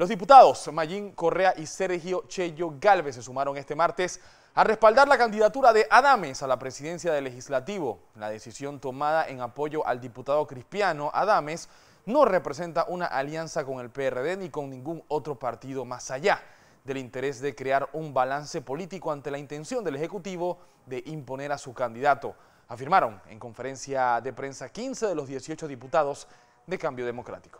Los diputados Mayín Correa y Sergio Chello Galvez se sumaron este martes a respaldar la candidatura de Adames a la presidencia del Legislativo. La decisión tomada en apoyo al diputado cristiano Adames no representa una alianza con el PRD ni con ningún otro partido más allá del interés de crear un balance político ante la intención del Ejecutivo de imponer a su candidato, afirmaron en conferencia de prensa 15 de los 18 diputados de Cambio Democrático.